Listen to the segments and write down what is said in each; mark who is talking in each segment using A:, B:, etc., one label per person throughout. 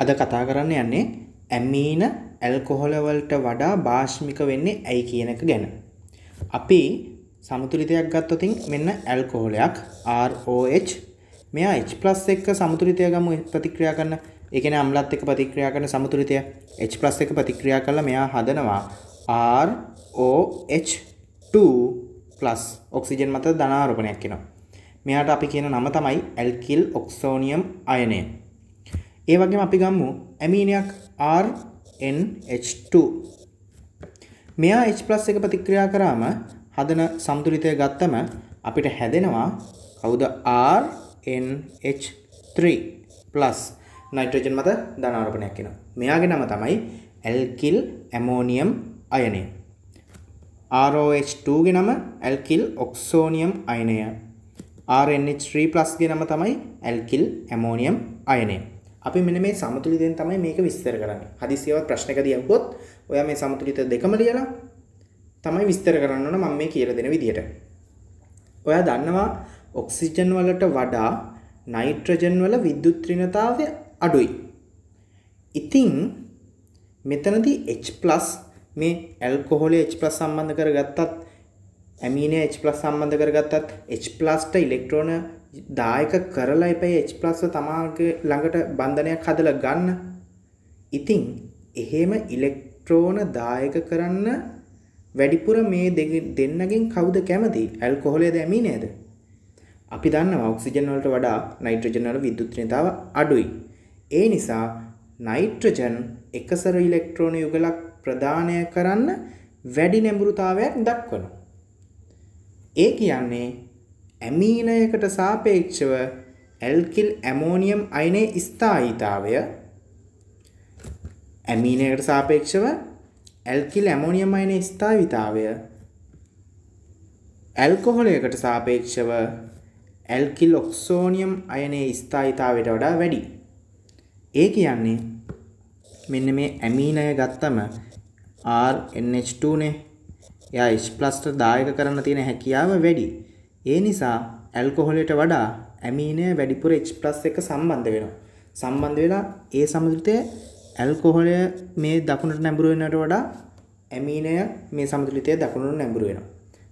A: අද කතා කරන්න යන්නේ ඇමීන ඇල්කොහොලවලට වඩා භාෂ්මික වෙන්නේ ඇයි කියනක ගැන. අපි සමුතුරිතයක් ගත්තොතින් මෙන්න ඇල්කොහොලයක් ROH මෙයා H+ එක්ක සමුතුරිතය ගමු ප්‍රතික්‍රියා කරන ඒ කියන්නේ අම්ලත් එක්ක ප්‍රතික්‍රියා කරන සමුතුරිතය H+ එක්ක ප්‍රතික්‍රියා කරලා මෙයා හදනවා ROH2+ ඔක්සිජන් මත ධනාරෝපණයක් එනවා. මෙයාට අපි කියන නම තමයි ඇල්කිල් ඔක්සෝනියම් අයනය. ඒ වගේම අපි ගම්මු ඇමීනයක් RNH2 මෙයා H+ එක ප්‍රතික්‍රියා කරාම හදන සම්තුලිතය ගත්තම අපිට හැදෙනවා කවුද RNH3+ නයිට්‍රජන් මත ධනාරෝපණයක් වෙනවා. මෙයාගේ නම තමයි ඇල්කිල් ඇමෝනියම් අයනය. ROH2 ගේ නම ඇල්කිල් ඔක්සෝනියම් අයනය. RNH3+ ගේ නම තමයි ඇල්කිල් ඇමෝනියම් අයනය. අපි මෙන්න මේ සමතුලිතයෙන් තමයි මේක විස්තර කරන්නේ. හදිස්සියවත් ප්‍රශ්නකදී අහුවොත් ඔයා මේ සමතුලිත දෙකම ලියලා තමයි විස්තර කරන්න ඕන මම මේ කියලා දෙන විදියට. ඔයා දන්නවා ඔක්සිජන් වලට වඩා නයිට්‍රජන් වල විද්‍යුත් ඍණතාවය අඩුයි. ඉතින් මෙතනදී H+ මේ ඇල්කොහොලේ H+ සම්බන්ධ කරගත්තත් ඇමීනේ H+ සම්බන්ධ කරගත්තත් H+ට ඉලෙක්ට්‍රෝන දායක කරලා ඉපයි H+ තමාගේ ළඟට බන්ධනයක් හදලා ගන්න. ඉතින් එහෙම ඉලෙක්ට්‍රෝන දායක කරන්න වැඩිපුර මේ දෙන්නගෙන් කවුද කැමති? ඇල්කොහොලේද ඇමීනේද? අපි දන්නවා ඔක්සිජන් වලට වඩා නයිට්‍රජන් වල විද්‍යුත්්‍රිණතාව අඩුයි. ඒ නිසා නයිට්‍රජන් එකසර ඉලෙක්ට්‍රෝන යුගලක් ප්‍රදානය කරන්න වැඩි නැඹුරුතාවයක් දක්වනවා. ඒ කියන්නේ ඇමීනයකට සාපේක්ෂව ඇල්කිල් ඇමෝනියම් අයනේ ස්ථායීතාවය ඇමීනයකට සාපේක්ෂව ඇල්කිල් ඇමෝනියම් අයනේ ස්ථායීතාවය ඇල්කොහොලයකට සාපේක්ෂව ඇල්කිල් ඔක්සෝනියම් අයනේ ස්ථායීතාවයට වඩා වැඩි. ඒ කියන්නේ මෙන්න මේ ඇමීනය ගත්තම RNH2 නේ එයා ස්ප්ලස්ට දායක කරන්න තියෙන හැකියාව වැඩි. ඒ නිසා ඇල්කොහොලයට වඩා ඇමීනය වැඩිපුර H+ එක සම්බන්ධ වෙනවා. සම්බන්ධ වෙලා ඒ සමුද්‍රයේ ඇල්කොහොලය මේ දකුණට නැඹුරු වෙනට වඩා ඇමීනය මේ සමුද්‍රිතය දකුණට නැඹුරු වෙනවා.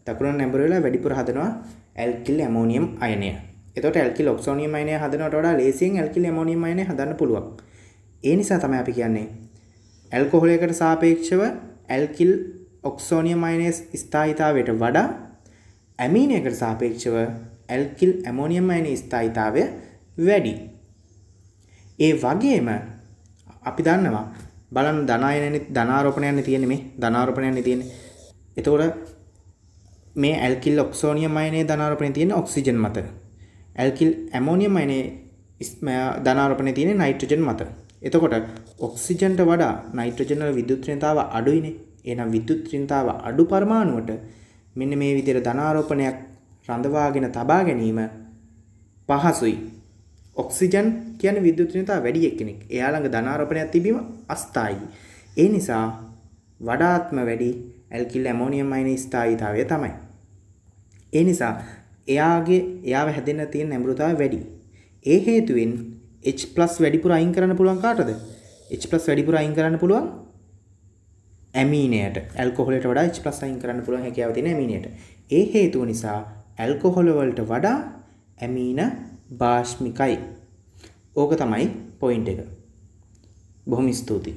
A: දකුණට නැඹුරු වෙලා වැඩිපුර හදනවා ඇල්කිල් ඇමෝනියම් අයනය. එතකොට ඇල්කිල් ඔක්සෝනියම් අයනය හදනට වඩා ලේසියෙන් ඇල්කිල් ඇමෝනියම් අයනය හදන්න පුළුවන්. ඒ නිසා තමයි අපි කියන්නේ ඇල්කොහොලයකට සාපේක්ෂව ඇල්කිල් ඔක්සෝනියම් අයනස් ස්ථායිතාවයට වඩා ඇමීනයකට සාපේක්ෂව ඇල්කිල් ඇමෝනියම් අයන ස්ථායිතාවය වැඩි. ඒ වගේම අපි දන්නවා බලන් ධනායනනි ධනාරෝපණයන්න තියෙන මේ ධනාරෝපණයන්න තියෙන. එතකොට මේ ඇල්කිල් ඔක්සෝනියම් අයනේ ධනාරෝපණය තියෙන ඔක්සිජන් මත. ඇල්කිල් ඇමෝනියම් අයනේ ධනාරෝපණය තියෙන නයිට්‍රජන් මත. එතකොට ඔක්සිජන්ට වඩා නයිට්‍රජන් වල විද්‍යුත් ත්‍රිණතාව අඩුයිනේ. එහෙනම් විද්‍යුත් ඍණතාව අඩු පරමාණුවට මෙන්න මේ විදිහට ධනාරෝපණයක් රඳවාගෙන තබා ගැනීම පහසුයි. ඔක්සිජන් කියන්නේ විද්‍යුත් ඍණතාව වැඩි එක්කෙනෙක්. එයා ළඟ ධනාරෝපණයක් තිබීම අස්ථායී. ඒ නිසා වඩාත්ම වැඩි ඇල්කිල් ඇමෝනියම් අයනයේ ස්ථායීතාවය තමයි. ඒ නිසා එයාගේ එයාව හැදෙන්න තියෙන නැඹුරුතාවය වැඩි. ඒ හේතුවෙන් H+ වැඩිපුර අයින් කරන්න පුළුවන් කාටද? H+ වැඩිපුර අයින් කරන්න පුළුවන් ඇමීනයට ඇල්කොහොලට වඩා H+ අයින් කරන්න පුළුවන් හැකියාව තියෙන ඇමීනයට. ඒ හේතුව නිසා ඇල්කොහොල වලට වඩා ඇමීන බාෂ්මිකයි. ඕක තමයි පොයින්ට් එක. බොහොම ස්තුතියි.